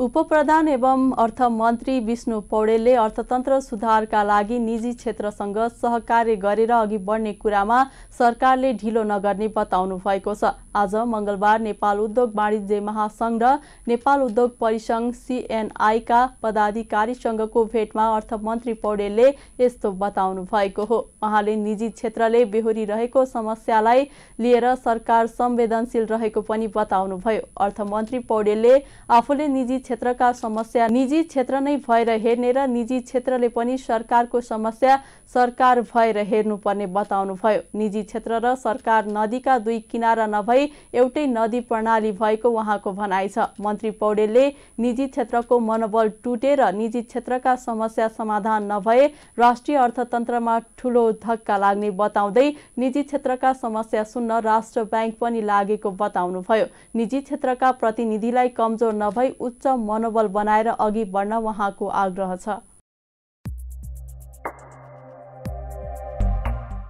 उपप्रधान एवं अर्थमन्त्री विष्णु पौडेलले अर्थतन्त्र सुधारका लागि निजी क्षेत्रसँग सहकार्य गरेर अघि बढ्ने कुरामा सरकारले ढिलो नगर्ने बताउनु भएको छ आज मङ्गलबार नेपाल उद्योग वाणिज्य महासङ्घ र नेपाल उद्योग परिसङ्घ सिएनआईका पदाधिकारीसँगको भेटमा अर्थमन्त्री पौडेलले यस्तो बताउनु भएको हो उहाँले निजी क्षेत्रले बेहोरी रहेको समस्यालाई लिएर सरकार संवेदनशील रहेको पनि बताउनुभयो अर्थमन्त्री पौडेलले आफूले निजी क्षेत्रका समस्या निजी क्षेत्र नै भएर हेर्ने र निजी क्षेत्रले पनि सरकारको समस्या सरकार भएर हेर्नुपर्ने बताउनुभयो निजी क्षेत्र र सरकार नदीका दुई किनारा नभई एउटै नदी प्रणाली भएको उहाँको भनाइ छ मन्त्री पौडेलले निजी क्षेत्रको मनोबल टुटेर निजी क्षेत्रका समस्या समाधान नभए राष्ट्रिय अर्थतन्त्रमा ठुलो धक्का लाग्ने बताउँदै निजी क्षेत्रका समस्या सुन्न राष्ट्र ब्याङ्क पनि लागेको बताउनुभयो निजी क्षेत्रका प्रतिनिधिलाई कमजोर नभई उच्च मनोबल बनाएर अघि बढ्न उहाँको आग्रह छ